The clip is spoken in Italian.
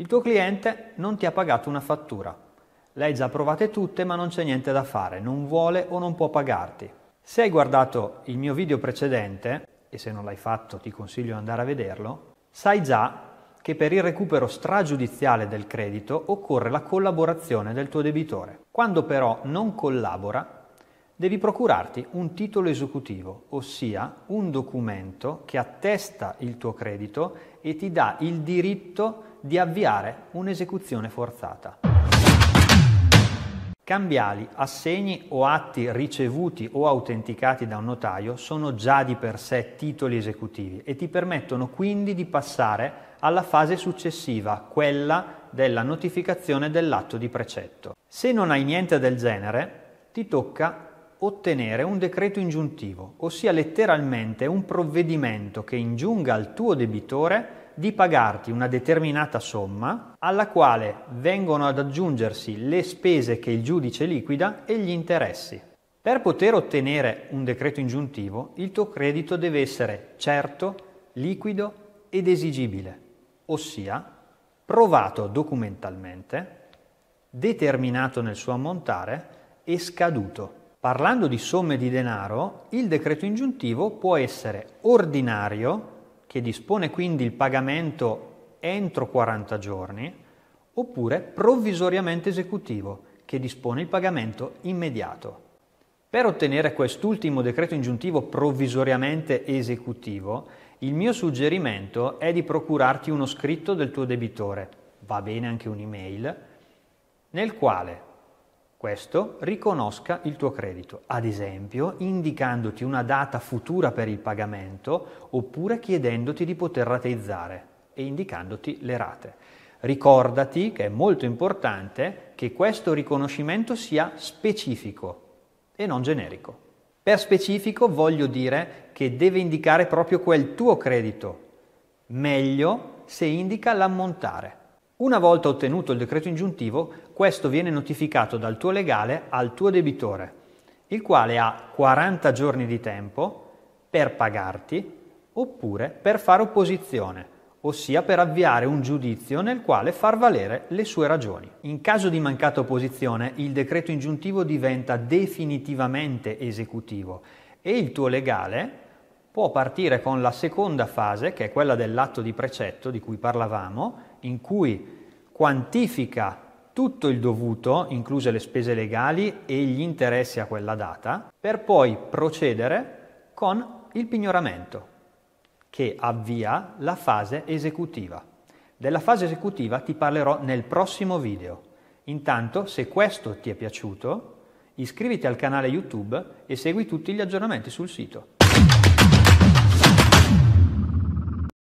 Il tuo cliente non ti ha pagato una fattura. L'hai già provate tutte ma non c'è niente da fare, non vuole o non può pagarti. Se hai guardato il mio video precedente, e se non l'hai fatto ti consiglio di andare a vederlo, sai già che per il recupero stragiudiziale del credito occorre la collaborazione del tuo debitore. Quando però non collabora, devi procurarti un titolo esecutivo, ossia un documento che attesta il tuo credito e ti dà il diritto di di avviare un'esecuzione forzata. Cambiali, assegni o atti ricevuti o autenticati da un notaio sono già di per sé titoli esecutivi e ti permettono quindi di passare alla fase successiva, quella della notificazione dell'atto di precetto. Se non hai niente del genere, ti tocca ottenere un decreto ingiuntivo, ossia letteralmente un provvedimento che ingiunga al tuo debitore di pagarti una determinata somma alla quale vengono ad aggiungersi le spese che il giudice liquida e gli interessi. Per poter ottenere un decreto ingiuntivo, il tuo credito deve essere certo, liquido ed esigibile, ossia provato documentalmente, determinato nel suo ammontare e scaduto. Parlando di somme di denaro, il decreto ingiuntivo può essere ordinario che dispone quindi il pagamento entro 40 giorni, oppure provvisoriamente esecutivo, che dispone il pagamento immediato. Per ottenere quest'ultimo decreto ingiuntivo provvisoriamente esecutivo, il mio suggerimento è di procurarti uno scritto del tuo debitore, va bene anche un'email, nel quale questo riconosca il tuo credito, ad esempio indicandoti una data futura per il pagamento oppure chiedendoti di poter rateizzare e indicandoti le rate. Ricordati che è molto importante che questo riconoscimento sia specifico e non generico. Per specifico voglio dire che deve indicare proprio quel tuo credito, meglio se indica l'ammontare. Una volta ottenuto il decreto ingiuntivo, questo viene notificato dal tuo legale al tuo debitore, il quale ha 40 giorni di tempo per pagarti oppure per fare opposizione, ossia per avviare un giudizio nel quale far valere le sue ragioni. In caso di mancata opposizione, il decreto ingiuntivo diventa definitivamente esecutivo e il tuo legale può partire con la seconda fase, che è quella dell'atto di precetto di cui parlavamo, in cui quantifica tutto il dovuto, incluse le spese legali e gli interessi a quella data, per poi procedere con il pignoramento, che avvia la fase esecutiva. Della fase esecutiva ti parlerò nel prossimo video. Intanto, se questo ti è piaciuto, iscriviti al canale YouTube e segui tutti gli aggiornamenti sul sito.